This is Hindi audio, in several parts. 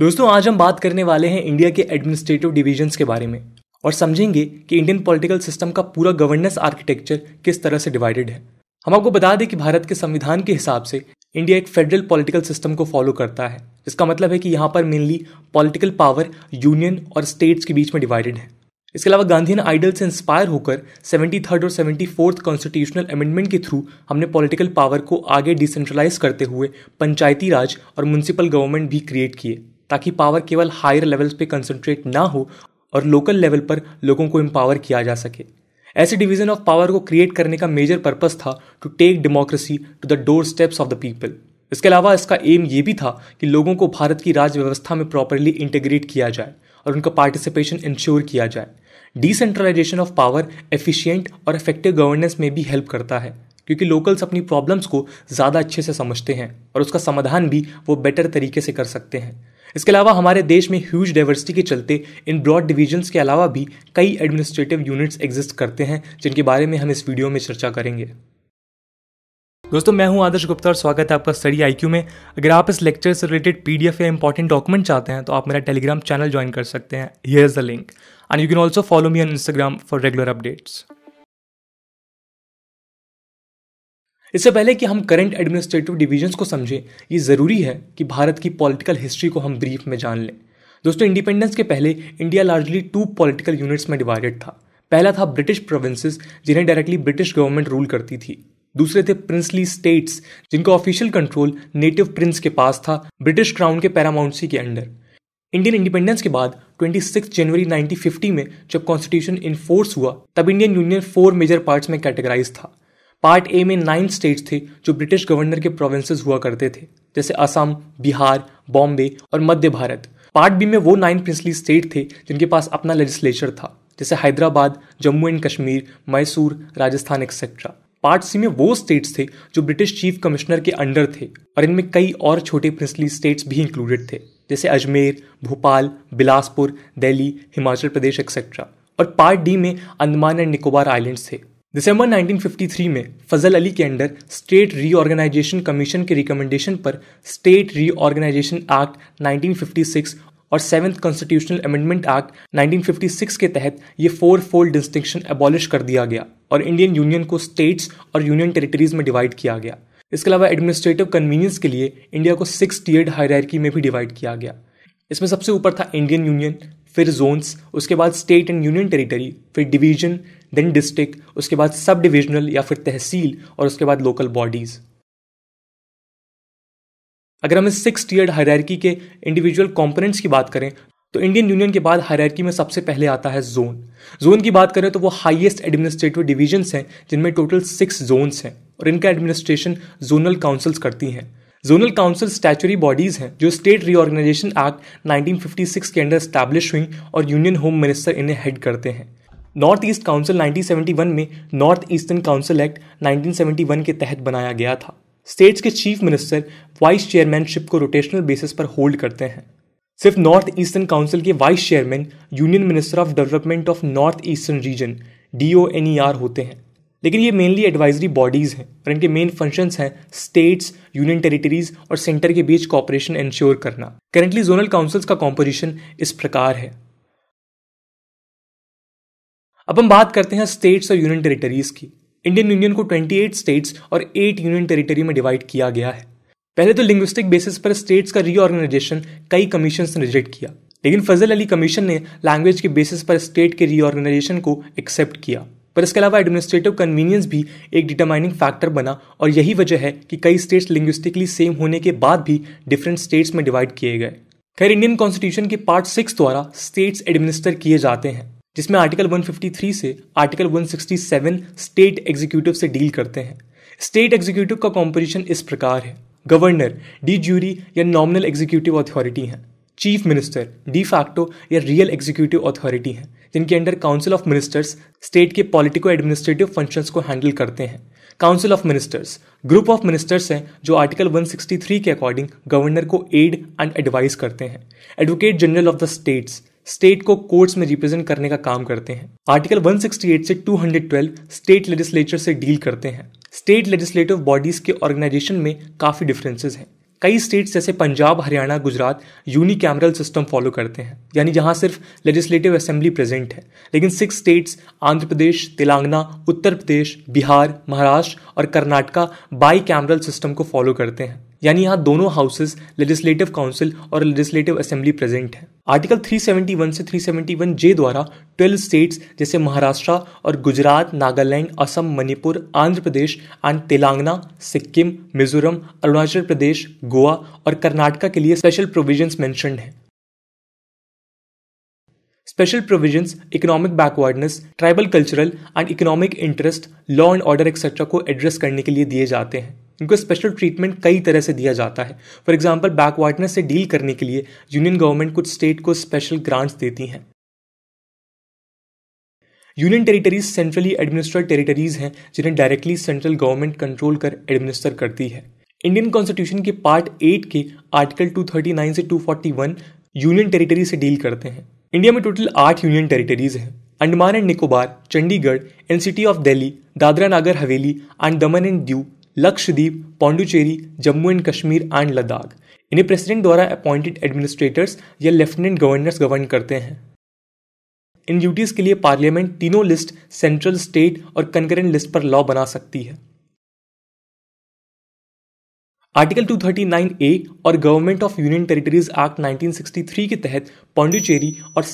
दोस्तों आज हम बात करने वाले हैं इंडिया के एडमिनिस्ट्रेटिव डिविजन्स के बारे में और समझेंगे कि इंडियन पॉलिटिकल सिस्टम का पूरा गवर्नेंस आर्किटेक्चर किस तरह से डिवाइडेड है हम आपको बता दें कि भारत के संविधान के हिसाब से इंडिया एक फेडरल पॉलिटिकल सिस्टम को फॉलो करता है इसका मतलब है कि यहाँ पर मेनली पॉलिटिकल पावर यूनियन और स्टेट्स के बीच में डिवाइडेड है इसके अलावा गांधीन आइडल से इंस्पायर होकर सेवेंटी थर्ड और सेवेंटी फोर्थ कॉन्स्टिट्यूशनल अमेंडमेंट के थ्रू हमने पॉलिटिकल पावर को आगे डिसेंट्रलाइज करते हुए पंचायती राज और म्यूनसिपल गवर्नमेंट भी क्रिएट किए ताकि पावर केवल हायर लेवल्स पे कंसंट्रेट ना हो और लोकल लेवल पर लोगों को एम्पावर किया जा सके ऐसे डिवीजन ऑफ पावर को क्रिएट करने का मेजर पर्पस था to take democracy to the doorsteps of the people इसके अलावा इसका एम ये भी था कि लोगों को भारत की राज्य व्यवस्था में प्रॉपरली इंटीग्रेट किया जाए और उनका पार्टिसिपेशन इंश्योर किया जाए डिसेंट्रलाइजेशन ऑफ पावर एफिशिएंट और इफेक्टिव गवर्नेंस में भी हेल्प करता है क्योंकि लोकल्स अपनी प्रॉब्लम्स को ज़्यादा अच्छे से समझते हैं और उसका समाधान भी वो बेटर तरीके से कर सकते हैं इसके अलावा हमारे देश में ह्यूज डाइवर्सिटी के चलते इन ब्रॉड डिविजन्स के अलावा भी कई एडमिनिस्ट्रेटिव यूनिट्स एग्जिस्ट करते हैं जिनके बारे में हम इस वीडियो में चर्चा करेंगे दोस्तों मैं हूं आदर्श गुप्ता और स्वागत है आपका स्टडी आईक्यू में अगर आप इस लेक्चर से रिलेटेड पीडीएफ या इंपॉर्टेंट डॉक्यूमेंट चाहते हैं तो आप मेरा टेलीग्राम चैनल ज्वाइन कर सकते हैं here is the link and you can also follow me on Instagram for regular updates इससे पहले कि हम करंट एडमिनिस्ट्रेटिव डिविजन्स को समझें ये ज़रूरी है कि भारत की पॉलिटिकल हिस्ट्री को हम ब्रीफ में जान लें दोस्तों इंडिपेंडेंस के पहले India largely two political units में डिवाइडेड था पहला था ब्रिटिश प्रोविंसेस जिन्हें डायरेक्टली ब्रिटिश गवर्नमेंट रूल करती थी दूसरे थे प्रिंसली स्टेट्स जिनका ऑफिशियल कंट्रोल नेटिव प्रिंस के पास था ब्रिटिश क्राउन के पैरामाउंटसी के अंडर इंडियन इंडिपेंडेंस के बाद 26 जनवरी 1950 में जब कॉन्स्टिट्यूशन इन फोर्स हुआ तब Indian union four major parts में कैटेगराइज था पार्ट ए में नाइन स्टेट्स थे जो ब्रिटिश गवर्नर के प्रोविंसेस हुआ करते थे जैसे असम बिहार बॉम्बे और मध्य भारत पार्ट बी में वो नाइन प्रिंसली स्टेट थे जिनके पास अपना लेजिस्लेचर था जैसे Hyderabad Jammu and Kashmir Mysore Rajasthan etcetera part C में वो स्टेट्स थे जो ब्रिटिश चीफ कमिश्नर के अंडर थे और इनमें कई और छोटे प्रिंसली स्टेट्स भी इंक्लूडेड थे जैसे अजमेर भोपाल बिलासपुर दिल्ली हिमाचल प्रदेश एक्सेट्रा और पार्ट डी में अंडमान एंड निकोबार आइलैंड्स थे दिसंबर 1953 में फजल अली के अंडर स्टेट रीऑर्गेनाइजेशन कमीशन के रिकमेंडेशन पर स्टेट रीऑर्गेनाइजेशन एक्ट 1956 और सेवेंथ कॉन्स्टिट्यूशनल अमेंडमेंट एक्ट 1956 के तहत ये फोर फोल्ड डिस्टिंक्शन एबॉलिश कर दिया गया और इंडियन यूनियन को स्टेट्स और यूनियन टेरिटरीज में डिवाइड किया गया इसके अलावा एडमिनिस्ट्रेटिव कन्वीनियंस के लिए इंडिया को सिक्स टीयर्ड हायरकी में भी डिवाइड किया गया इसमें सबसे ऊपर था इंडियन यूनियन फिर जोन्स उसके बाद स्टेट एंड यूनियन टेरिटरी फिर डिवीजन देन डिस्ट्रिक्ट उसके बाद सब डिविजनल या फिर तहसील और उसके बाद लोकल बॉडीज अगर हम इस सिक्स टीयर्ड हायरकी के इंडिविजुअल कंपोनेंट्स की बात करें तो इंडियन यूनियन के बाद हायरकी में सबसे पहले आता है जोन जोन की बात करें तो वो हाईएस्ट एडमिनिस्ट्रेटिव डिवीजन्स हैं जिनमें टोटल सिक्स जोन्स हैं और इनका एडमिनिस्ट्रेशन जोनल काउंसिल्स करती हैं जोनल काउंसिल स्टैचुरी बॉडीज हैं जो स्टेट रीऑर्गेनाइजेशन एक्ट 1956 के अंडर स्टैब्लिश हुई और यूनियन होम मिनिस्टर इन्हें हेड करते हैं नॉर्थ ईस्ट काउंसिल 1971 में नॉर्थ ईस्टर्न काउंसिल एक्ट 1971 के तहत बनाया गया था स्टेट्स के चीफ मिनिस्टर वाइस चेयरमैनशिप को रोटेशनल बेसिस पर होल्ड करते हैं सिर्फ नॉर्थ ईस्टर्न काउंसिल के vice chairman union minister of development of north eastern region डी होते हैं लेकिन ये मेनली एडवाइजरी बॉडीज़ हैं और इनके मेन फंक्शंस हैं स्टेट्स यूनियन टेरिटरीज और सेंटर के बीच कॉपरेशन इंश्योर करना करेंटली जोनल काउंसिल्स का कॉम्पोजिशन इस प्रकार है अब हम बात करते हैं स्टेट्स और यूनियन टेरिटरीज की इंडियन यूनियन को 28 स्टेट्स और 8 यूनियन टेरिटरी में डिवाइड किया गया है पहले तो लिंग्विस्टिक बेसिस पर स्टेट्स का रीऑर्गेनाइजेशन कई कमीशन ने रिजेक्ट किया लेकिन फजल अली कमीशन ने लैंग्वेज के बेसिस पर स्टेट के रीऑर्गेनाइजेशन को एक्सेप्ट किया पर इसके अलावा एडमिनिस्ट्रेटिव कन्वीनियंस भी एक डिटरमाइनिंग फैक्टर बना और यही वजह है कि कई स्टेट्स लिंग्विस्टिकली सेम होने के बाद भी डिफरेंट स्टेट्स में डिवाइड किए गए खैर इंडियन कॉन्स्टिट्यूशन के पार्ट सिक्स द्वारा स्टेट्स एडमिनिस्टर किए जाते हैं जिसमें आर्टिकल 153 से आर्टिकल 167 स्टेट एग्जीक्यूटिव से डील करते हैं स्टेट एग्जीक्यूटिव का कॉम्पोजिशन इस प्रकार है गवर्नर डी ज्यूरी या नॉमिनल एग्जीक्यूटिव अथॉरिटी हैं चीफ मिनिस्टर डी फैक्टो या रियल एग्जीक्यूटिव अथॉरिटी हैं जिनके under council of ministers state के पॉलिटिको एडमिनिस्ट्रेटिव फंक्शंस को हैंडल करते हैं council of ministers group of ministers हैं जो आर्टिकल 163 के अकॉर्डिंग गवर्नर को एड एंड एडवाइस करते हैं advocate general of the states state को कोर्ट्स में रिप्रेजेंट करने का काम करते हैं आर्टिकल 168 से 212 स्टेट लेजिस्लेचर से डील करते हैं स्टेट लेजिस्लेटिव बॉडीज के ऑर्गेनाइजेशन में काफ़ी डिफरेंसेस हैं कई स्टेट्स जैसे Punjab Haryana Gujarat unicameral system follow करते हैं यानी जहां सिर्फ लेजिस्लेटिव असेंबली प्रेजेंट है लेकिन सिक्स स्टेट्स आंध्र प्रदेश तेलंगाना उत्तर प्रदेश बिहार महाराष्ट्र और कर्नाटका बाई कैमरल सिस्टम को फॉलो करते हैं यानी यहाँ दोनों हाउसेस लेजिस्लेटिव काउंसिल और लेजिस्लेटिव असेंबली प्रेजेंट है आर्टिकल 371 से 371 जे द्वारा 12 स्टेट्स जैसे महाराष्ट्र और गुजरात नागालैंड असम मणिपुर आंध्र प्रदेश एंड तेलंगाना सिक्किम मिजोरम अरुणाचल प्रदेश गोवा और कर्नाटका के लिए स्पेशल प्रोविजंस मैंशन है special provisions, economic backwardness tribal cultural and economic interest law and order etcetera को एड्रेस करने के लिए दिए जाते हैं उनको स्पेशल ट्रीटमेंट कई तरह से दिया जाता है फॉर एग्जाम्पल बैकवाटनर से डील करने के लिए यूनियन गवर्नमेंट कुछ स्टेट को स्पेशल ग्रांट्स देती हैं union territories centrally administered territories हैं जिन्हें डायरेक्टली सेंट्रल गवर्नमेंट कंट्रोल कर एडमिनिस्टर करती है इंडियन कॉन्स्टिट्यूशन के पार्ट एट के आर्टिकल 239 से 241 यूनियन टेरिटरी से डील करते हैं इंडिया में टोटल आठ यूनियन टेरिटरीज हैं Andaman and Nicobar Chandigarh city of Delhi Dadra Nagar Haveli and Daman and Diu Lakshadweep Puducherry Jammu and Kashmir and Ladakh इन्हें प्रेसिडेंट द्वारा अपॉइंटेड एडमिनिस्ट्रेटर्स या लेफ्टिनेंट गवर्नर्स गवर्न करते हैं इन ड्यूटीज के लिए पार्लियामेंट तीनों लिस्ट सेंट्रल स्टेट और कंकरेंट लिस्ट पर लॉ बना सकती है आर्टिकल 239 ए और government of union territories act 1963 के तहत पौंडुचेरी और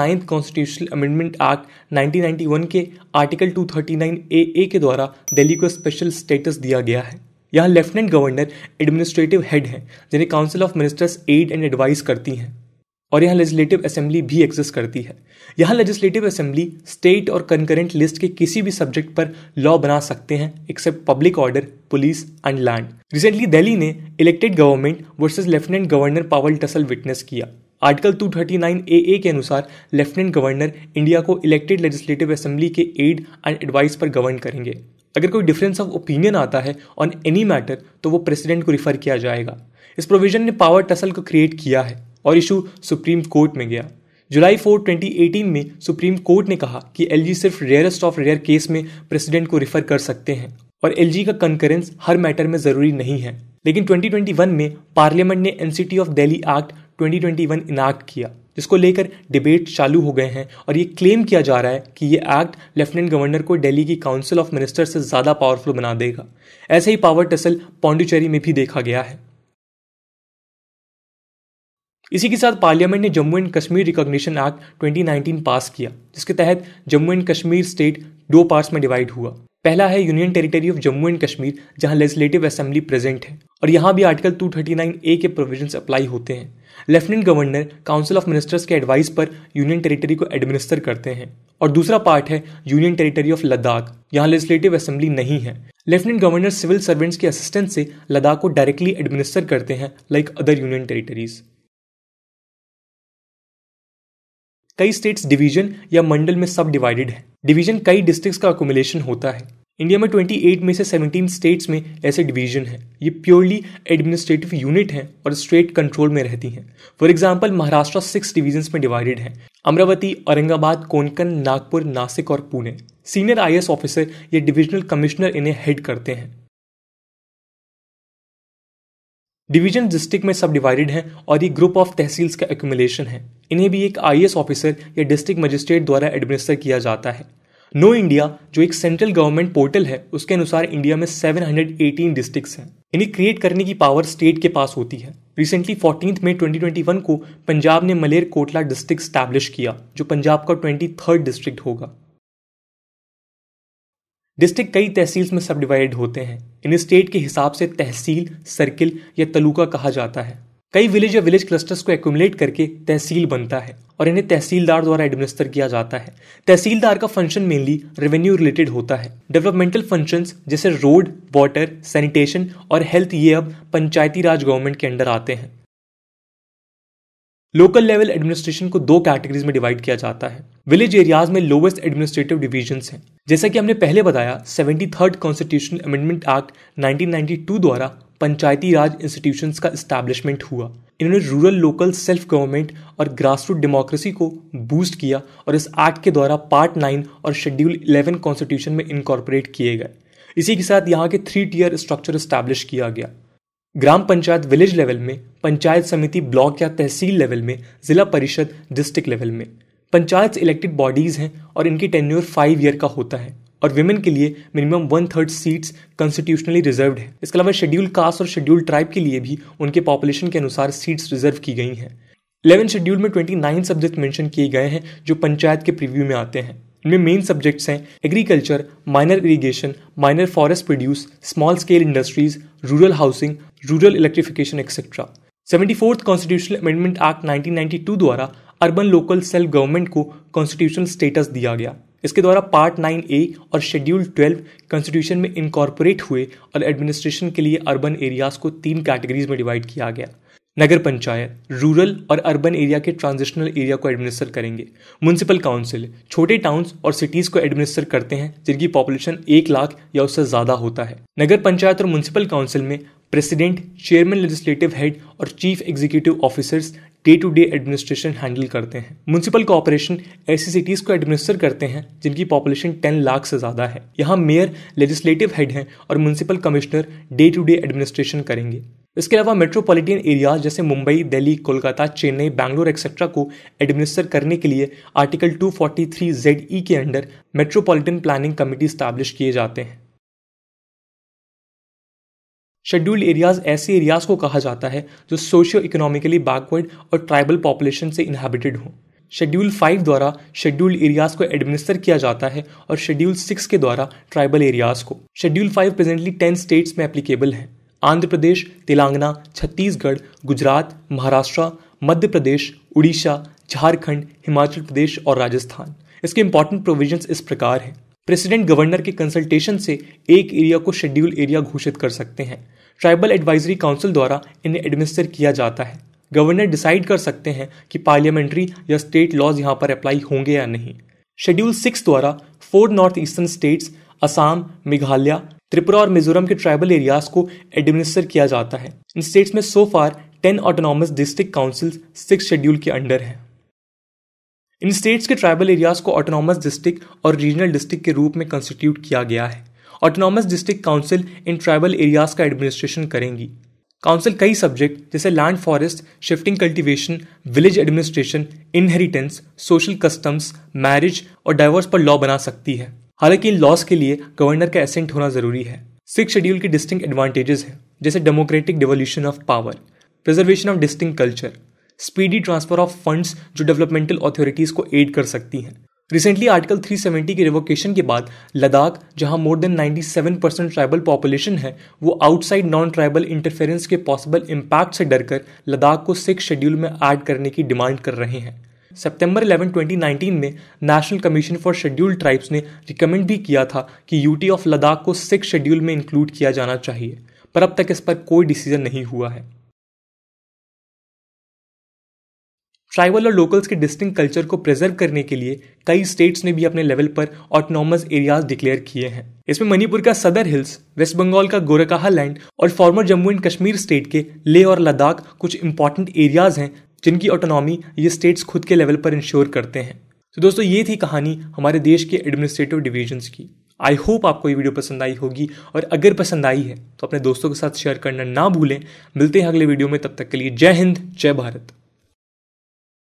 नाइन्थ कॉन्स्टिट्यूशनल अमेंडमेंट एक्ट 1991 के आर्टिकल 239 ए ए के द्वारा दिल्ली को स्पेशल स्टेटस दिया गया है यहाँ लेफ्टिनेंट गवर्नर एडमिनिस्ट्रेटिव हेड हैं जिन्हें council of ministers aid and advise करती हैं और यहाँ लेजिस्लेटिव असेंबली भी एग्जिस्ट करती है यहाँ लेजिस्लेटिव असेंबली स्टेट और कंकरेंट लिस्ट के किसी भी सब्जेक्ट पर लॉ बना सकते हैं except public order police and land recently Delhi ने elected government versus lieutenant governor power tussle witness किया आर्टिकल 239 ए ए के अनुसार लेफ्टिनेंट गवर्नर इंडिया को इलेक्टेड लेजिस्लेटिव असेंबली के एड एंड एडवाइस पर गवर्न करेंगे अगर कोई डिफरेंस ऑफ ओपिनियन आता है ऑन एनी मैटर तो वो प्रेसिडेंट को रिफर किया जाएगा इस प्रोविजन ने पावर टसल को क्रिएट किया है और इशू सुप्रीम कोर्ट में गया जुलाई 4, 2018 में सुप्रीम कोर्ट ने कहा कि एल सिर्फ रेयरस्ट ऑफ रेयर केस में प्रेसिडेंट को रिफर कर सकते हैं और एल का कंकरेंस हर मैटर में ज़रूरी नहीं है लेकिन 2021 में पार्लियामेंट ने NCT of Delhi act 2021 enact किया जिसको लेकर डिबेट चालू हो गए हैं और ये क्लेम किया जा रहा है कि ये एक्ट लेफ्टिनेंट गवर्नर को दिल्ली की काउंसिल ऑफ मिनिस्टर से ज़्यादा पावरफुल बना देगा ऐसे ही पावर टसल पौंडुचेरी में भी देखा गया है इसी के साथ पार्लियामेंट ने Jammu and Kashmir recognition act 2019 pass किया जिसके तहत जम्मू एंड कश्मीर स्टेट दो पार्ट्स में डिवाइड हुआ पहला है union territory of Jammu and Kashmir जहां लेजिस्लेटिव असेंबली प्रेजेंट है और यहां भी आर्टिकल 239 ए के प्रोविजन अप्लाई होते हैं lieutenant governor council of ministers के एडवाइस पर यूनियन टेरिटरी को एडमिनिस्टर करते हैं और दूसरा पार्ट है यूनियन टेरिटरी ऑफ लद्दाख यहाँ लेजिस्लेटिव असेंबली नहीं है लेफ्टिनेंट गवर्नर सिविल सर्वेंट्स के असिस्टेंट से लद्दाख को डायरेक्टली एडमिनिस्टर करते हैं लाइक अदर यूनियन टेरिटरीज़ कई स्टेट्स डिवीजन या मंडल में सब डिवाइडेड है डिवीजन कई डिस्ट्रिक्ट्स का अकोमोलेशन होता है इंडिया में 28 में से 17 स्टेट्स में ऐसे डिवीजन हैं ये प्योरली एडमिनिस्ट्रेटिव यूनिट हैं और स्टेट कंट्रोल में रहती हैं for example Maharashtra six divisions में डिवाइडेड है अमरावती औरंगाबाद कोंकण नागपुर नासिक और पुणे सीनियर आई ऑफिसर या डिविजनल कमिश्नर इन्हें हेड करते हैं डिवीजन डिस्ट्रिक्ट में सब डिवाइडेड हैं और ये ग्रुप ऑफ तहसील्स का एक्यूमुलेशन है इन्हें भी एक आई ऑफिसर या डिस्ट्रिक्ट मजिस्ट्रेट द्वारा एडमिनिस्टर किया जाता है नो no इंडिया जो एक सेंट्रल गवर्नमेंट पोर्टल है उसके अनुसार इंडिया में 718 डिस्ट्रिक्ट्स हैं इन्हें क्रिएट करने की पावर स्टेट के पास होती है रिसेंटली फोर्टीन में वन को पंजाब ने मलेर कोटला डिस्ट्रिक्ट स्टैब्लिश किया जो पंजाब का ट्वेंटी डिस्ट्रिक्ट होगा डिस्ट्रिक्ट कई तहसील्स में सब डिवाइडेड होते हैं इन्हें स्टेट के हिसाब से तहसील सर्किल या तलुका कहा जाता है कई विलेज या विलेज क्लस्टर्स को एकुमुलेट करके तहसील बनता है और इन्हें तहसीलदार द्वारा एडमिनिस्टर किया जाता है तहसीलदार का फंक्शन मेनली रेवेन्यू रिलेटेड होता है डेवलपमेंटल फंक्शंस जैसे रोड वाटर सैनिटेशन और हेल्थ ये अब पंचायती राज गवर्नमेंट के अंडर आते हैं लोकल लेवल एडमिनिस्ट्रेशन को दो कैटेगरीज में डिवाइड किया जाता है विलेज एरियाज में लोवेस्ट एडमिनिस्ट्रेटिव डिविजन है जैसा कि हमने पहले बताया seventy third constitution amendment act 1992 द्वारा पंचायती राज इंस्टीट्यूशन का इस्टेब्लिशमेंट हुआ इन्होंने रूरल लोकल सेल्फ गवर्नमेंट और ग्रासरूट डेमोक्रेसी को बूस्ट किया और इस एक्ट के द्वारा पार्ट नाइन और शेड्यूल इलेवन कॉन्स्टिट्यूशन में इनकॉर्पोरेट किए गए इसी के साथ यहाँ के थ्री टीयर स्ट्रक्चर इस्टेब्लिश किया गया ग्राम पंचायत विलेज लेवल में पंचायत समिति ब्लॉक या तहसील लेवल में जिला परिषद डिस्ट्रिक्ट लेवल में पंचायत इलेक्टेड बॉडीज़ हैं और इनकी टेन्योर फाइव ईयर का होता है और विमेन के लिए minimum one third seats constitutionally reserve है इसके अलावा शेड्यूल कास्ट और शेड्यूल ट्राइब के लिए भी उनके पॉपुलेशन के अनुसार सीट्स रिजर्व की गई हैं इलेवन शेड्यूल में ट्वेंटी नाइन सब्जेक्ट मैंशन किए गए हैं जो पंचायत के प्रीव्यू में आते हैं इनमें मेन सब्जेक्ट्स हैं agriculture minor irrigation minor forest produce small scale industries rural housing rural electrification etcetera seventy fourth constitutional amendment act 1992 द्वारा अर्बन लोकल सेल्फ गवर्नमेंट को कॉन्स्टिट्यूशनल स्टेटस दिया गया इसके द्वारा पार्ट नाइन ए और शेड्यूल ट्वेल्व कॉन्स्टिट्यूशन में इनकॉर्पोरेट हुए और एडमिनिस्ट्रेशन के लिए अर्बन एरियाज को तीन कैटेगरीज में डिवाइड किया गया नगर पंचायत रूरल और अर्बन एरिया के ट्रांजिशनल एरिया को एडमिनिस्टर करेंगे म्यूनसिपल काउंसिल छोटे टाउन्स और सिटीज़ को एडमिनिस्टर करते हैं जिनकी पॉपुलेशन एक लाख या उससे ज़्यादा होता है नगर पंचायत और म्यूनसिपल काउंसिल में प्रेसिडेंट चेयरमैन लेजिस्लेटिव हेड और chief executive officers day to day administration handle करते हैं म्यूनसिपल कॉरपोरेशन ऐसी सिटीज़ को एडमिनिस्टर करते हैं जिनकी पॉपुलेशन टेन लाख से ज़्यादा है यहाँ मेयर लेजिस्लेटिव हेड हैं और municipal commissioner day to day administration करेंगे इसके अलावा मेट्रोपॉलिटन एरियाज जैसे मुंबई दिल्ली कोलकाता चेन्नई बैंगलोर एक्सेट्रा को एडमिनिस्टर करने के लिए आर्टिकल 243 जेड ई के under metropolitan planning committee establish किए जाते हैं शेड्यूल्ड एरियाज ऐसे एरियाज को कहा जाता है जो सोशियो इकोनॉमिकली बैकवर्ड और ट्राइबल पॉपुलेशन से इनहेबिटेड हों शेड्यूल फाइव द्वारा शेड्यूल्ड एरियाज को एडमिनिस्टर किया जाता है और शेड्यूल सिक्स के द्वारा ट्राइबल एरियाज को schedule five presently ten states में एप्लीकेबल है आंध्र प्रदेश तेलंगाना छत्तीसगढ़ गुजरात महाराष्ट्र मध्य प्रदेश उड़ीसा झारखंड हिमाचल प्रदेश और राजस्थान इसके इंपॉर्टेंट प्रोविजंस इस प्रकार हैं प्रेसिडेंट गवर्नर के कंसल्टेशन से एक एरिया को शेड्यूल एरिया घोषित कर सकते हैं ट्राइबल एडवाइजरी काउंसिल द्वारा इन्हें एडमिनिस्टर किया जाता है गवर्नर डिसाइड कर सकते हैं कि पार्लियामेंट्री या स्टेट लॉज यहाँ पर अप्लाई होंगे या नहीं शेड्यूल सिक्स द्वारा four north eastern states Assam Meghalaya Tripura और मिजोरम के ट्राइबल एरियाज को एडमिनिस्टर किया जाता है इन स्टेट्स में so far ten autonomous district councils six schedule के अंडर हैं इन स्टेट्स के ट्राइबल एरियाज को ऑटोनॉमस डिस्ट्रिक्ट और रीजनल डिस्ट्रिक्ट के रूप में कंस्टिट्यूट किया गया है ऑटोनॉमस डिस्ट्रिक्ट काउंसिल इन ट्राइबल एरियाज का एडमिनिस्ट्रेशन करेंगी काउंसिल कई सब्जेक्ट जैसे land forest shifting cultivation village administration inheritance social customs marriage और डाइवोर्स पर लॉ बना सकती है हालांकि इन लॉस के लिए गवर्नर का एसेंट होना जरूरी है सिक्स शेड्यूल के डिस्टिंग एडवांटेजेस हैं जैसे democratic devolution of power preservation of distinct culture speedy transfer of funds जो डेवलपमेंटल अथॉरिटीज को एड कर सकती हैं रिसेंटली आर्टिकल 370 के रिवोकेशन के बाद लद्दाख जहां more than 97 percent tribal population है वो आउटसाइड नॉन ट्राइबल इंटरफेरेंस के पॉसिबल इम्पैक्ट से डरकर लद्दाख को सिक्स शेड्यूल में ऐड करने की डिमांड कर रहे हैं सितंबर 11, 2019 में national commission for scheduled tribes ने रिकमेंड भी किया था कि यूटी ऑफ लद्दाख को सिक्स शेड्यूल में इंक्लूड किया जाना चाहिए पर अब तक इस पर कोई डिसीजन नहीं हुआ है ट्राइबल और लोकल्स के डिस्टिंग कल्चर को प्रिजर्व करने के लिए कई स्टेट्स ने भी अपने लेवल पर ऑटोनॉमस एरियाज डिक्लेयर किए हैं इसमें मणिपुर का सदर हिल्स वेस्ट बंगाल का गोरखाहा लैंड और former Jammu and Kashmir state के ले और लद्दाख कुछ इंपॉर्टेंट एरियाज हैं जिनकी ऑटोनॉमी ये स्टेट्स खुद के लेवल पर इंश्योर करते हैं तो दोस्तों ये थी कहानी हमारे देश के एडमिनिस्ट्रेटिव डिविजन्स की आई होप आपको ये वीडियो पसंद आई होगी और अगर पसंद आई है तो अपने दोस्तों के साथ शेयर करना ना भूलें मिलते हैं अगले वीडियो में तब तक के लिए जय हिंद जय भारत